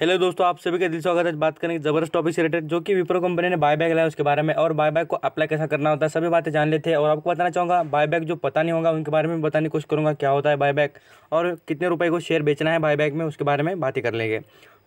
hello दोस्तों आप सभी का दिल स्वागत है बात करेंगे जबरदस्त टॉपिक से रिलेटेड जो कि विप्रो कंपनी ने बायबैक लाया उसके बारे में और बायबैक को अप्लाई कैसा करना होता है सभी बातें जान लेते हैं और आपको बताना चाहूँगा बायबैक जो पता नहीं होगा उनके बारे में बताने की कोशिश करूँगा क्या होता है बायबैक और कितने रुपये को शेयर बेचना है बायबैक में उसके बारे में बातें कर लेंगे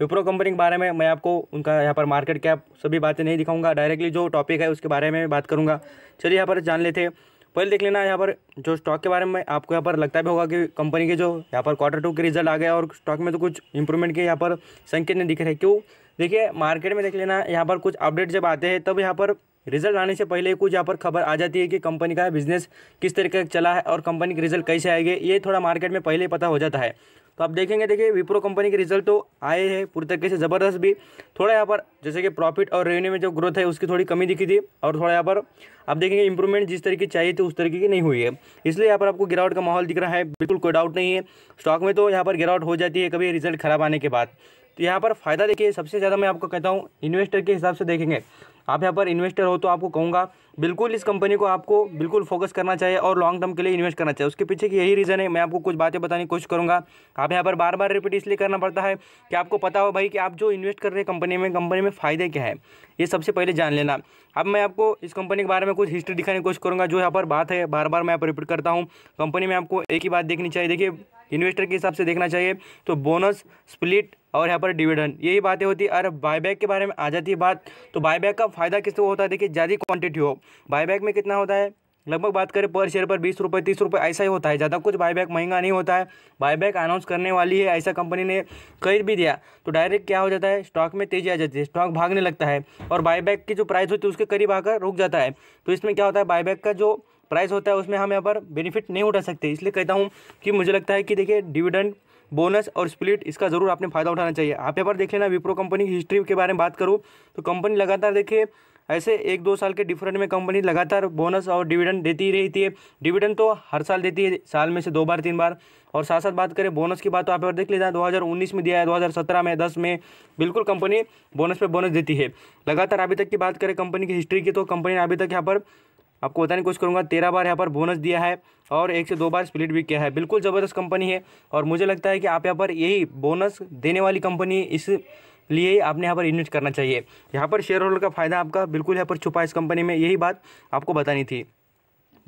विप्रो कंपनी के बारे में मैं आपको उनका यहाँ पर मार्केट कैप सभी बातें नहीं दिखाऊँगा डायरेक्टली जो टॉपिक है उसके बारे में बात करूँगा चलिए यहाँ पर जान लेते हैं पहले देख लेना यहाँ पर जो स्टॉक के बारे में आपको यहाँ पर लगता भी होगा कि कंपनी के जो यहाँ पर क्वार्टर टू के रिजल्ट आ गए और स्टॉक में तो कुछ इंप्रूवमेंट के यहाँ पर संकेत नहीं दिख रहे क्यों देखिए मार्केट में देख लेना यहाँ पर कुछ अपडेट जब आते हैं तब यहाँ पर रिजल्ट आने से पहले कुछ यहाँ पर खबर आ जाती है कि कंपनी का बिजनेस किस तरीके का चला है और कंपनी के रिजल्ट कैसे आएंगे ये थोड़ा मार्केट में पहले ही पता हो जाता है तो आप देखेंगे देखिए विप्रो कंपनी के रिजल्ट तो आए हैं पूरी तरीके से ज़बरदस्त भी थोड़ा यहाँ पर जैसे कि प्रॉफिट और रेवेन्यू में जो ग्रोथ है उसकी थोड़ी कमी दिखी थी और थोड़ा यहाँ पर आप देखेंगे इंप्रूवमेंट जिस तरीके चाहिए थी उस तरीके की नहीं हुई है इसलिए यहाँ पर आपको गिरावट का माहौल दिख रहा है बिल्कुल कोई डाउट नहीं है स्टॉक में तो यहाँ पर गिरावट हो जाती है कभी रिजल्ट खराब आने के बाद तो यहाँ पर फ़ायदा देखिए सबसे ज़्यादा मैं आपको कहता हूँ इन्वेस्टर के हिसाब से देखेंगे आप यहाँ पर इन्वेस्टर हो तो आपको कहूँगा बिल्कुल इस कंपनी को आपको बिल्कुल फोकस करना चाहिए और लॉन्ग टर्म के लिए इन्वेस्ट करना चाहिए उसके पीछे की यही रीज़न है मैं आपको कुछ बातें बताने की कोशिश करूँगा आप यहाँ पर बार बार रिपीट इसलिए करना पड़ता है कि आपको पता हो भाई कि आप जो इन्वेस्ट कर रहे हैं कंपनी में कंपनी में फ़ायदे क्या है ये सबसे पहले जान लेना अब मैं आपको इस कंपनी के बारे में कुछ हिस्ट्री दिखाने की कोशिश करूँगा जो यहाँ पर बात है बार बार मैं आप रिपीट करता हूँ कंपनी में आपको एक ही बात देखनी चाहिए देखिए इन्वेस्टर के हिसाब से देखना चाहिए तो बोनस स्प्लिट और यहाँ पर डिविडेंड यही बातें होती है और बायबैक के बारे में आ जाती है बात तो बायबैक का फ़ायदा किसको होता है देखिए ज़्यादा क्वांटिटी हो बायबैक में कितना होता है लगभग बात करें पर शेयर पर बीस रुपये तीस रुपये ऐसा ही होता है ज़्यादा कुछ बायबैक महंगा नहीं होता है बायबैक अनाउंस करने वाली है ऐसा कंपनी ने कर भी दिया तो डायरेक्ट क्या हो जाता है स्टॉक में तेज़ी आ जाती है स्टॉक भागने लगता है और बायबैक की जो प्राइस होती है उसके करीब आकर रुक जाता है तो इसमें क्या होता है बायबैक का जो प्राइस होता है उसमें हम यहाँ पर बेनिफिट नहीं उठा सकते इसलिए कहता हूँ कि मुझे लगता है कि देखिए डिविडेंड बोनस और स्प्लिट इसका ज़रूर आपने फ़ायदा उठाना चाहिए आप यहाँ पर देख लेना विप्रो कंपनी की हिस्ट्री के बारे में बात करूँ तो कंपनी लगातार देखिए ऐसे एक दो साल के डिफरेंट में कंपनी लगातार बोनस और डिविडेंड देती ही रहती है डिविडेंड तो हर साल देती है साल में से दो बार तीन बार और साथ साथ बात करें बोनस की बात तो आप पर देख लेते 2019 में दिया है 2017 में 10 में बिल्कुल कंपनी बोनस पे बोनस देती है लगातार अभी तक की बात करें कंपनी की हिस्ट्री की तो कंपनी ने अभी तक यहाँ पर आपको बताने की कोशिश करूँगा तेरह बार यहाँ पर बोनस दिया है और एक से दो बार स्प्लिट भी किया है बिल्कुल ज़बरदस्त कंपनी है और मुझे लगता है कि आप यहाँ पर यही बोनस देने वाली कंपनी इस लिए आपने यहाँ पर इन्वेस्ट करना चाहिए यहाँ पर शेयर होल्डर का फ़ायदा आपका बिल्कुल यहाँ पर छुपा इस कंपनी में यही बात आपको बतानी थी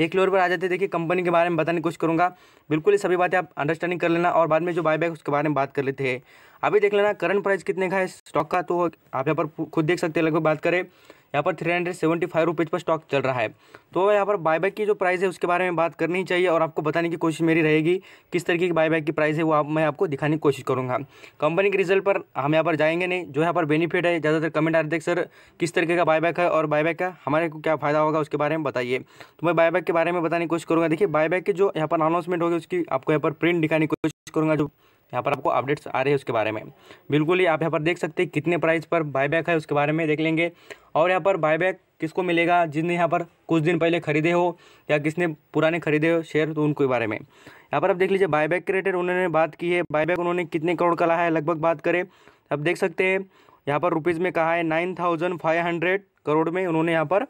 एक फ्लोर पर आ जाते देखिए कंपनी के बारे में बताने की कोशिश करूँगा बिल्कुल ये सभी बातें आप अंडरस्टैंडिंग कर लेना और बाद में जो बाय बैक उसके बारे में बात कर लेते हैं अभी देख लेना करंट प्राइस कितने का है स्टॉक का तो आप यहाँ पर खुद देख सकते हैं लगभग बात करें यहाँ पर three hundred seventy five rupees पर स्टॉक चल रहा है तो यहाँ पर बायबैक की जो प्राइस है उसके बारे में बात करनी चाहिए और आपको बताने की कोशिश मेरी रहेगी किस तरीके की बायबैक की प्राइस है वो आप मैं आपको दिखाने की कोशिश करूँगा कंपनी के रिजल्ट पर हम यहाँ पर जाएंगे नहीं जो यहाँ पर बेनिफिट है ज़्यादातर कमेंट आ रहे थे सर किस तरीके का बायबैक है और बायबैक का हमारे को क्या फ़ायदा होगा उसके बारे में बताइए तो मैं बायबैक के बारे में बताने की कोशिश करूँगा देखिए बायबैक की जो यहाँ पर अनाउंसमेंट होगी उसकी आपको यहाँ पर प्रिंट दिखाने की कोशिश करूँगा जो यहाँ पर आपको अपडेट्स आ रहे हैं उसके बारे में बिल्कुल ही आप यहाँ पर देख सकते हैं कितने प्राइस पर बायबैक है उसके बारे में देख लेंगे और यहाँ पर बायबैक किसको मिलेगा जिसने यहाँ पर कुछ दिन पहले खरीदे हो या किसने पुराने खरीदे हो शेयर तो उनके बारे में यहाँ पर आप देख लीजिए बायबैक के रेटेड उन्होंने बात की है बायबैक उन्होंने कितने करोड़ का लाया है लगभग बात करें आप देख सकते हैं यहाँ पर रुपीज़ में कहा है nine thousand five hundred crore में उन्होंने यहाँ पर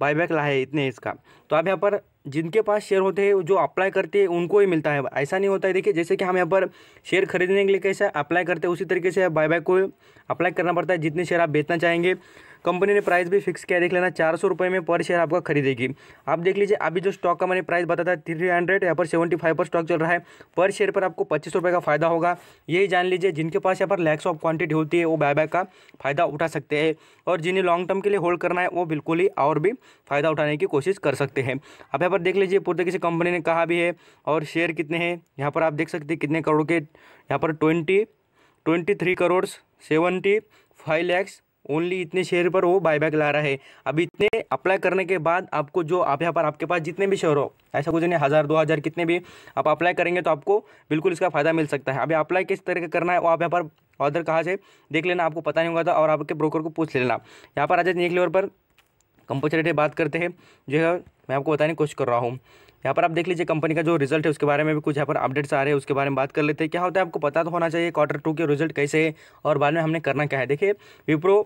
बायबैक लाया है इतने इसका तो आप यहाँ पर जिनके पास शेयर होते हैं जो अप्लाई करते हैं उनको ही मिलता है ऐसा नहीं होता है देखिए जैसे कि हम यहाँ पर शेयर खरीदने के लिए कैसे अप्लाई करते हैं उसी तरीके से बाय बाय को अप्लाई करना पड़ता है जितने शेयर आप बेचना चाहेंगे कंपनी ने प्राइस भी फिक्स किया देख लेना चार सौ रुपये में पर शेयर आपका खरीदेगी आप देख लीजिए अभी जो स्टॉक का मैंने प्राइस बताया था थ्री हंड्रेड यहाँ पर सेवेंटी फाइव पर स्टॉक चल रहा है पर शेयर पर आपको पच्चीस रुपये का फायदा होगा यही जान लीजिए जिनके पास यहाँ पर लैक्स ऑफ क्वांटिटी होती है वो बाय बायबैक का फायदा उठा सकते हैं और जिन्हें लॉन्ग टर्म के लिए होल्ड करना है वो बिल्कुल ही और भी फायदा उठाने की कोशिश कर सकते हैं आप यहाँ पर देख लीजिए पूरे किसी कंपनी ने कहा भी है और शेयर कितने हैं यहाँ पर आप देख सकते हैं कितने करोड़ के यहाँ पर twenty twenty three crore seventy five lakhs only इतने शेयर पर वो बायबैक ला रहा है अब इतने अप्लाई करने के बाद आपको जो आप यहाँ पर आपके पास जितने भी शेयर हो ऐसा कुछ नहीं हज़ार दो हज़ार कितने भी आप अप्लाई करेंगे तो आपको बिल्कुल इसका फ़ायदा मिल सकता है अभी अप्लाई किस तरीके करना है वो आप यहाँ पर ऑर्डर कहाँ से देख लेना आपको पता नहीं होगा था तो और आपके ब्रोकर को पूछ लेना यहाँ पर आ जाए नेक्स्ट लेवल पर कंपल्सरी बात करते हैं जो है मैं आपको बताने की कोशिश कर रहा हूँ यहाँ पर आप देख लीजिए कंपनी का जो रिजल्ट है उसके बारे में भी कुछ यहाँ पर अपडेट्स आ रहे हैं उसके बारे में बात कर लेते हैं क्या होता है आपको पता तो होना चाहिए क्वार्टर टू के रिजल्ट कैसे है और बाद में हमने करना क्या है देखिए Wipro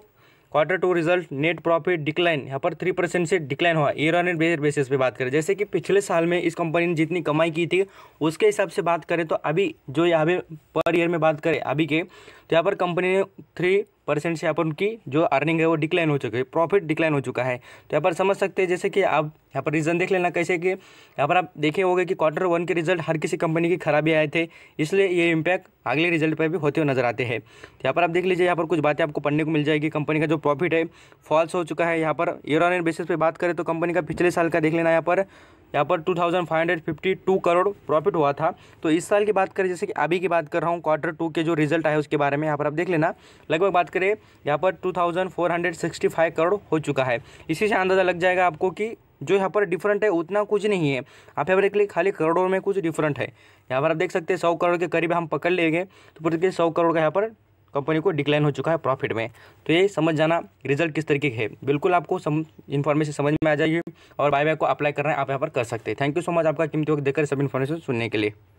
quarter two result net profit decline यहाँ पर थ्री परसेंट से डिक्लाइन हुआ ईयर ऑन ईयर बेसिस पे बात करें जैसे कि पिछले साल में इस कंपनी ने जितनी कमाई की थी उसके हिसाब से बात करें तो अभी जो यहाँ पे पर ईयर में बात करें अभी के तो यहाँ पर कंपनी ने थ्री परसेंट से यहाँ पर उनकी जो अर्निंग है वो डिक्लाइन हो चुकी है प्रॉफिट डिक्लाइन हो चुका है तो यहाँ पर समझ सकते हैं जैसे कि आप यहाँ पर रीज़न देख लेना कैसे कि यहाँ पर आप देखे होंगे कि क्वार्टर वन के रिजल्ट हर किसी कंपनी की खराबी आए थे इसलिए ये इम्पैक्ट अगले रिजल्ट पर भी होते हुए नजर आते हैं तो यहाँ पर आप देख लीजिए यहाँ पर कुछ बातें आपको पढ़ने को मिल जाएगी कंपनी का जो प्रॉफिट है फॉल्स हो चुका है यहाँ per year on year basis पर बात करें तो कंपनी का पिछले साल का देख लेना यहाँ पर यहाँ पर 2552 करोड़ प्रॉफिट हुआ था तो इस साल की बात करें जैसे कि अभी की बात कर रहा हूँ क्वार्टर टू के जो रिजल्ट आए उसके बारे में यहाँ पर आप देख लेना लगभग बात करें यहाँ पर 2465 करोड़ हो चुका है इसी से अंदाज़ा लग जाएगा आपको कि जो यहाँ पर डिफरेंट है उतना कुछ नहीं है आप यहाँ पर देख लिए खाली करोड़ों में कुछ डिफरेंट है यहाँ पर आप देख सकते हैं सौ करोड़ के करीब हम पकड़ लेंगे तो प्रति सौ करोड़ का यहाँ पर कंपनी को डिक्लाइन हो चुका है प्रॉफिट में तो ये समझ जाना रिजल्ट किस तरीके है बिल्कुल आपको सम इन्फॉर्मेशन समझ में आ जाएगी और बाय बाय को अप्लाई करना है आप यहाँ पर कर सकते हैं थैंक यू सो मच आपका कीमती वक्त देकर सब इन्फॉर्मेशन सुनने के लिए